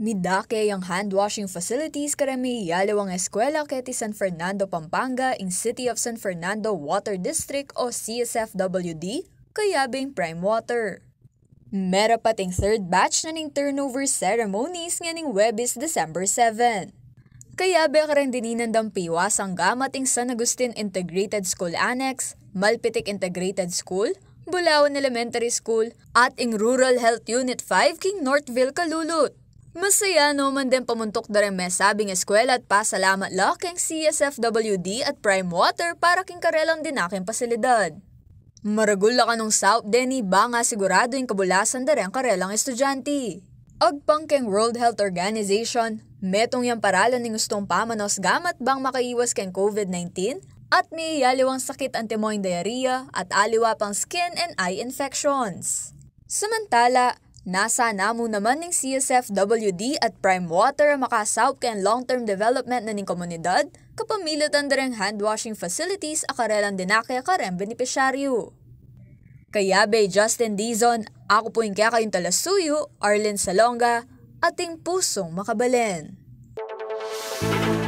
Midake ang hand-washing facilities karami yalawang eskwela keti San Fernando, Pampanga in City of San Fernando Water District o CSFWD, kayabing prime water. Mera pating third batch na ning turnover ceremonies nga ning Webis December 7. Kaya din dininan dampiwas ang gamating San Agustin Integrated School Annex, Malpitik Integrated School, Bulawan Elementary School, at ing Rural Health Unit 5 King Northville, Kalulut. Masaya no man din pamuntok da rin sabing eskwela at pasalamat la kang CSFWD at Prime Water para king karelang din aking pasilidad. Maragula ka nung South Denny ba nga sigurado yung kabulasan da rin karelang estudyante. Ag keng World Health Organization, metong yang paralan ng gustong pamanos gamat bang makaiwas keng COVID-19 at may yaliwang sakit ang timoy diarrhea at aliwa pang skin and eye infections. Samantala, nasa namo naman ng CSFWD at Prime Water makasawp keng long-term development na ning komunidad kapamilat ang hand washing facilities akarelan dinake karem benepisyaryo. Kaya bay Justin Dizon, ako po yung kaya kayong talasuyo, Arlen Salonga, ating pusong makabalen. Music